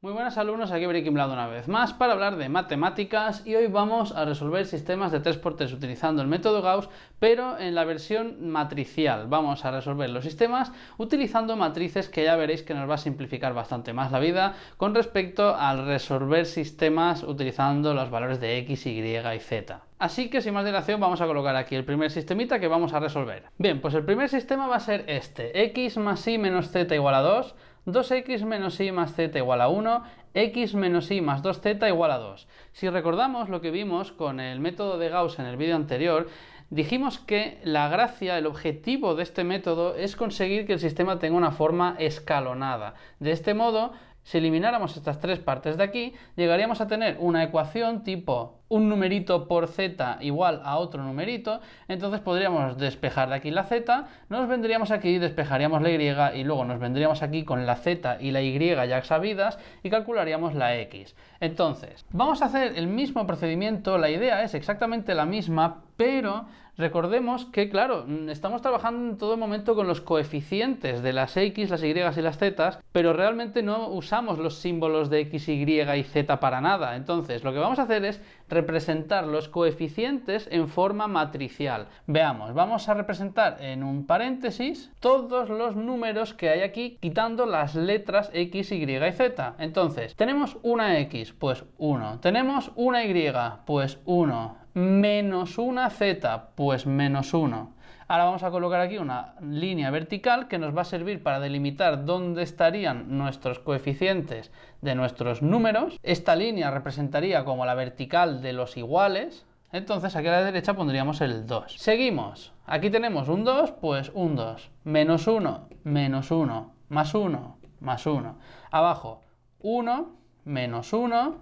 Muy buenas alumnos, aquí Breaking una vez más para hablar de matemáticas y hoy vamos a resolver sistemas de 3 x 3 utilizando el método Gauss pero en la versión matricial. Vamos a resolver los sistemas utilizando matrices que ya veréis que nos va a simplificar bastante más la vida con respecto al resolver sistemas utilizando los valores de x, y y z. Así que sin más dilación vamos a colocar aquí el primer sistemita que vamos a resolver. Bien, pues el primer sistema va a ser este, x más y menos z igual a 2 2x menos y más z igual a 1, x menos y más 2z igual a 2. Si recordamos lo que vimos con el método de Gauss en el vídeo anterior, dijimos que la gracia, el objetivo de este método es conseguir que el sistema tenga una forma escalonada. De este modo, si elimináramos estas tres partes de aquí, llegaríamos a tener una ecuación tipo un numerito por z igual a otro numerito, entonces podríamos despejar de aquí la z, nos vendríamos aquí, despejaríamos la y y luego nos vendríamos aquí con la z y la y ya sabidas y calcularíamos la x. Entonces, vamos a hacer el mismo procedimiento, la idea es exactamente la misma, pero recordemos que, claro, mm, estamos trabajando en todo momento con los coeficientes de las x, las y y las z, pero realmente no usamos los símbolos de x, y y z para nada. Entonces, lo que vamos a hacer es representar los coeficientes en forma matricial. Veamos, vamos a representar en un paréntesis todos los números que hay aquí quitando las letras x, y y z. Entonces, tenemos una x, pues 1. Tenemos una y, pues 1. Menos una z, pues menos 1 Ahora vamos a colocar aquí una línea vertical que nos va a servir para delimitar dónde estarían nuestros coeficientes de nuestros números. Esta línea representaría como la vertical de los iguales. Entonces aquí a la derecha pondríamos el 2. Seguimos. Aquí tenemos un 2, pues un 2. Menos 1, menos 1, más 1, más 1. Abajo 1, menos 1,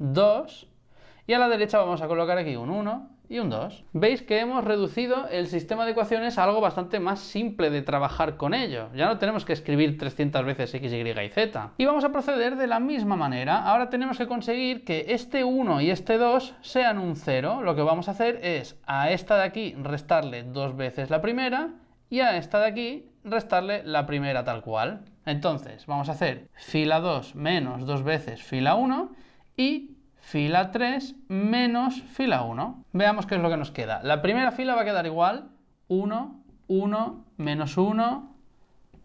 2. Y a la derecha vamos a colocar aquí un 1, y un 2. Veis que hemos reducido el sistema de ecuaciones a algo bastante más simple de trabajar con ello. Ya no tenemos que escribir 300 veces x, y y z. Y vamos a proceder de la misma manera. Ahora tenemos que conseguir que este 1 y este 2 sean un 0. Lo que vamos a hacer es a esta de aquí restarle dos veces la primera y a esta de aquí restarle la primera tal cual. Entonces vamos a hacer fila 2 menos dos veces fila 1 y fila 3 menos fila 1. Veamos qué es lo que nos queda. La primera fila va a quedar igual, 1, 1, menos 1,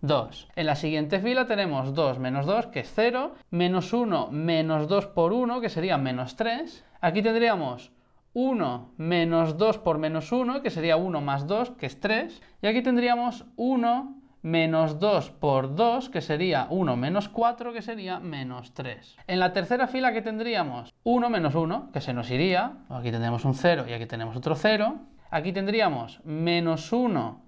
2. En la siguiente fila tenemos 2 menos 2, que es 0, menos 1 menos 2 por 1, que sería menos 3. Aquí tendríamos 1 menos 2 por menos 1, que sería 1 más 2, que es 3. Y aquí tendríamos 1 menos 2 por 2, que sería 1 menos 4, que sería menos 3. En la tercera fila que tendríamos 1 menos 1, que se nos iría, aquí tendríamos un 0 y aquí tenemos otro 0. Aquí tendríamos menos 1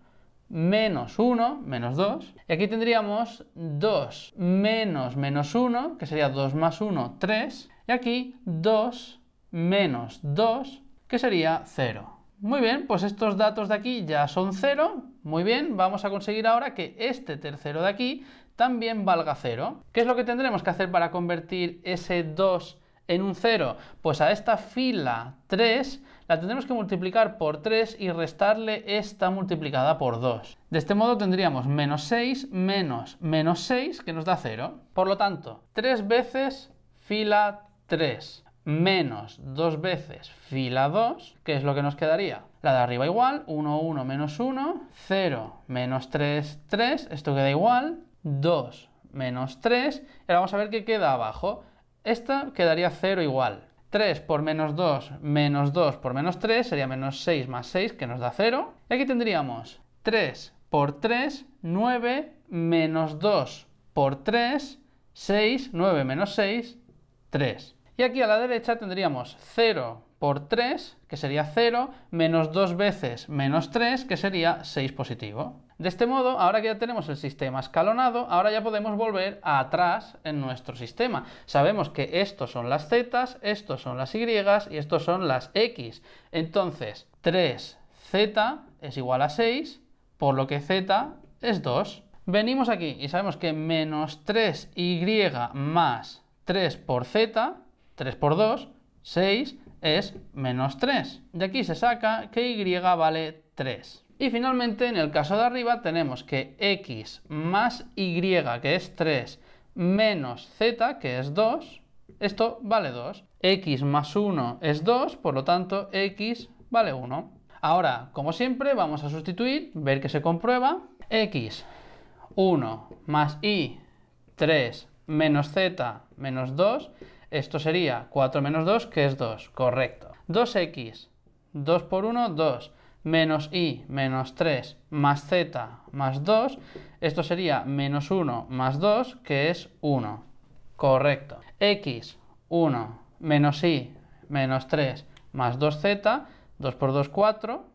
menos 1, menos 2. Y aquí tendríamos 2 menos menos 1, que sería 2 más 1, 3. Y aquí 2 menos 2, que sería 0. Muy bien, pues estos datos de aquí ya son 0, muy bien, vamos a conseguir ahora que este tercero de aquí también valga 0. ¿Qué es lo que tendremos que hacer para convertir ese 2 en un 0? Pues a esta fila 3 la tendremos que multiplicar por 3 y restarle esta multiplicada por 2. De este modo tendríamos menos 6 menos menos 6 que nos da 0. Por lo tanto, 3 veces fila 3 menos dos veces fila 2, ¿qué es lo que nos quedaría. La de arriba igual, 1, 1, menos 1, 0, menos 3, 3, esto queda igual, 2, menos 3, y ahora vamos a ver qué queda abajo. Esta quedaría 0 igual. 3 por menos 2 menos 2 por menos 3 sería menos 6 más 6 que nos da 0. Y aquí tendríamos 3 por 3, 9 menos 2 por 3, 6, 9 menos 6, 3. Y aquí a la derecha tendríamos 0 por 3, que sería 0, menos 2 veces menos 3, que sería 6 positivo. De este modo, ahora que ya tenemos el sistema escalonado, ahora ya podemos volver atrás en nuestro sistema. Sabemos que estos son las z, estos son las y y estos son las x. Entonces, 3z es igual a 6, por lo que z es 2. Venimos aquí y sabemos que menos 3y más 3 por z 3 por 2, 6 es menos 3. De aquí se saca que y vale 3. Y finalmente, en el caso de arriba, tenemos que x más y, que es 3, menos z, que es 2, esto vale 2. x más 1 es 2, por lo tanto, x vale 1. Ahora, como siempre, vamos a sustituir, ver que se comprueba. x 1 más y 3 menos z menos 2 esto sería 4 menos 2, que es 2, correcto. 2x, 2 por 1, 2, menos y, menos 3, más z, más 2, esto sería menos 1 más 2, que es 1, correcto. x, 1, menos y, menos 3, más 2z, 2 por 2, 4,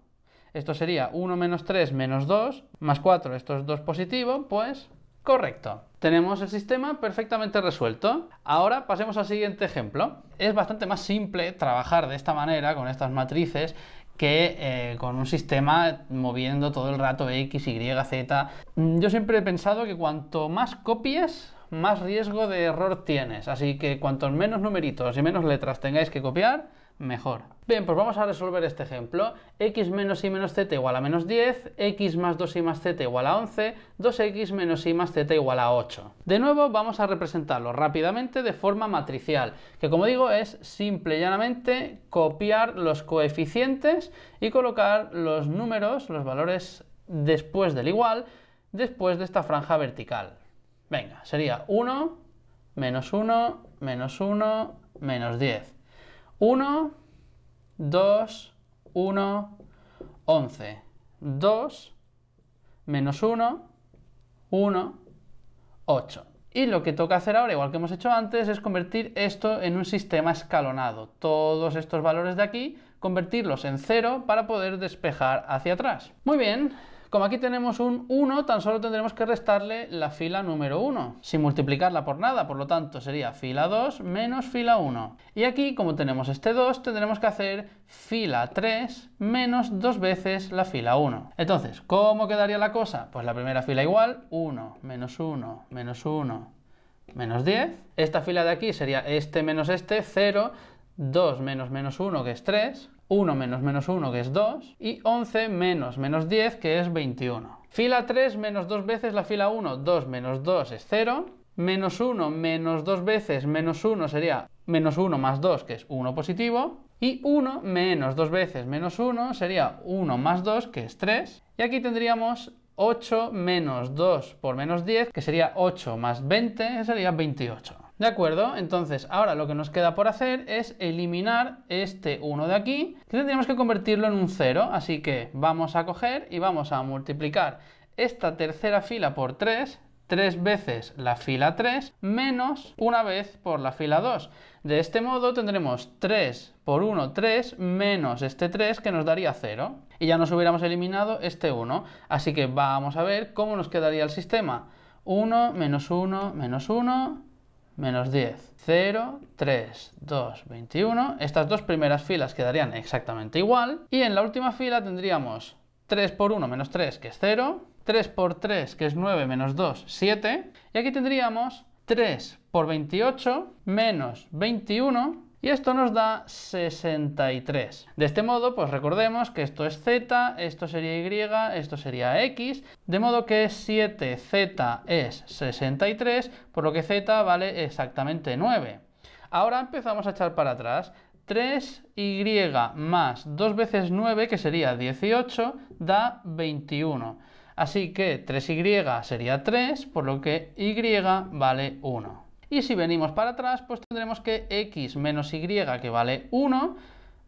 esto sería 1 menos 3 menos 2, más 4, esto es 2 positivo, pues Correcto. Tenemos el sistema perfectamente resuelto. Ahora pasemos al siguiente ejemplo. Es bastante más simple trabajar de esta manera con estas matrices que eh, con un sistema moviendo todo el rato X, Y, Z. Mm, yo siempre he pensado que cuanto más copies, más riesgo de error tienes. Así que cuanto menos numeritos y menos letras tengáis que copiar, mejor. Bien, pues vamos a resolver este ejemplo. x menos y menos z igual a menos 10, x más 2 y más z igual a 11, 2x menos y más z igual a 8. De nuevo vamos a representarlo rápidamente de forma matricial, que como digo es simple y llanamente copiar los coeficientes y colocar los números, los valores después del igual, después de esta franja vertical. Venga, sería 1, menos 1, menos 1, menos 10. 1, 2, 1, 11. 2 menos 1, 1, 8. Y lo que toca hacer ahora, igual que hemos hecho antes, es convertir esto en un sistema escalonado. Todos estos valores de aquí, convertirlos en 0 para poder despejar hacia atrás. Muy bien, como aquí tenemos un 1, tan solo tendremos que restarle la fila número 1, sin multiplicarla por nada, por lo tanto sería fila 2 menos fila 1. Y aquí, como tenemos este 2, tendremos que hacer fila 3 menos dos veces la fila 1. Entonces, ¿cómo quedaría la cosa? Pues la primera fila igual, 1, menos 1, menos 1, menos 10. Esta fila de aquí sería este menos este, 0, 2 menos menos 1, que es 3. 1 menos menos 1, que es 2, y 11 menos menos 10, que es 21. Fila 3 menos 2 veces la fila 1, 2 menos 2 es 0, menos 1 menos 2 veces menos 1 sería menos 1 más 2, que es 1 positivo, y 1 menos 2 veces menos 1 sería 1 más 2, que es 3, y aquí tendríamos 8 menos 2 por menos 10, que sería 8 más 20, que sería 28. ¿De acuerdo? Entonces, ahora lo que nos queda por hacer es eliminar este 1 de aquí, que tendríamos que convertirlo en un 0, así que vamos a coger y vamos a multiplicar esta tercera fila por 3, 3 veces la fila 3 menos una vez por la fila 2. De este modo tendremos 3 por 1, 3 menos este 3 que nos daría 0. Y ya nos hubiéramos eliminado este 1. Así que vamos a ver cómo nos quedaría el sistema. 1 menos 1 menos 1 menos 10, 0, 3, 2, 21. Estas dos primeras filas quedarían exactamente igual. Y en la última fila tendríamos 3 por 1 menos 3, que es 0. 3 por 3, que es 9 menos 2, 7. Y aquí tendríamos 3 por 28 menos 21, y esto nos da 63. De este modo, pues recordemos que esto es z, esto sería y, esto sería x, de modo que 7z es 63, por lo que z vale exactamente 9. Ahora empezamos a echar para atrás. 3y más 2 veces 9, que sería 18, da 21. Así que 3y sería 3, por lo que y vale 1. Y si venimos para atrás, pues tendremos que x menos y, que vale 1,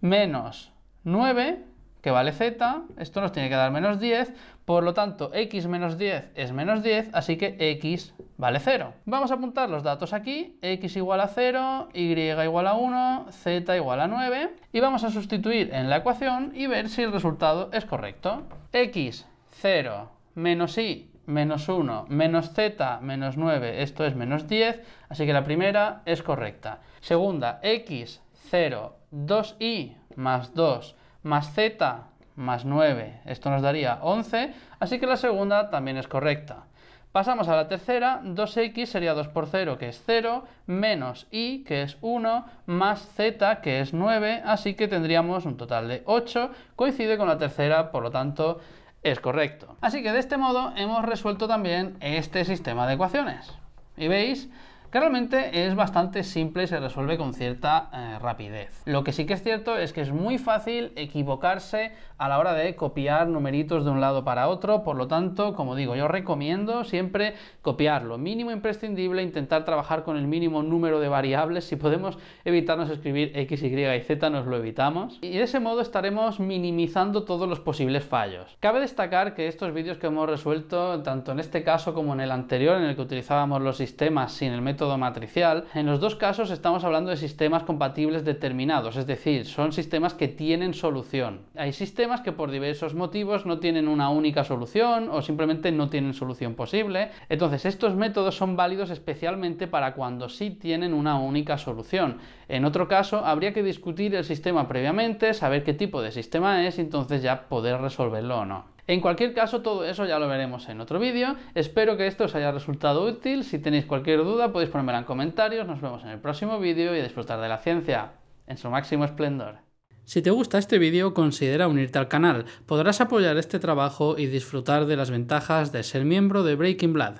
menos 9, que vale z, esto nos tiene que dar menos 10, por lo tanto x menos 10 es menos 10, así que x vale 0. Vamos a apuntar los datos aquí, x igual a 0, y igual a 1, z igual a 9, y vamos a sustituir en la ecuación y ver si el resultado es correcto. x, 0, menos y menos 1, menos z, menos 9, esto es menos 10, así que la primera es correcta. Segunda, x, 0, 2y más 2 más z más 9, esto nos daría 11, así que la segunda también es correcta. Pasamos a la tercera, 2x sería 2 por 0, que es 0, menos y, que es 1, más z, que es 9, así que tendríamos un total de 8, coincide con la tercera, por lo tanto, es correcto. Así que de este modo hemos resuelto también este sistema de ecuaciones. Y veis que realmente es bastante simple y se resuelve con cierta eh, rapidez. Lo que sí que es cierto es que es muy fácil equivocarse a la hora de copiar numeritos de un lado para otro, por lo tanto, como digo, yo recomiendo siempre copiar lo mínimo imprescindible, intentar trabajar con el mínimo número de variables, si podemos evitarnos escribir x, y y z nos lo evitamos, y de ese modo estaremos minimizando todos los posibles fallos. Cabe destacar que estos vídeos que hemos resuelto, tanto en este caso como en el anterior, en el que utilizábamos los sistemas sin el método matricial, en los dos casos estamos hablando de sistemas compatibles determinados, es decir, son sistemas que tienen solución. Hay sistemas que por diversos motivos no tienen una única solución o simplemente no tienen solución posible. Entonces, estos métodos son válidos especialmente para cuando sí tienen una única solución. En otro caso, habría que discutir el sistema previamente, saber qué tipo de sistema es y entonces ya poder resolverlo o no. En cualquier caso, todo eso ya lo veremos en otro vídeo. Espero que esto os haya resultado útil. Si tenéis cualquier duda, podéis ponérmela en comentarios. Nos vemos en el próximo vídeo y disfrutar de la ciencia en su máximo esplendor. Si te gusta este vídeo, considera unirte al canal. Podrás apoyar este trabajo y disfrutar de las ventajas de ser miembro de Breaking Blood.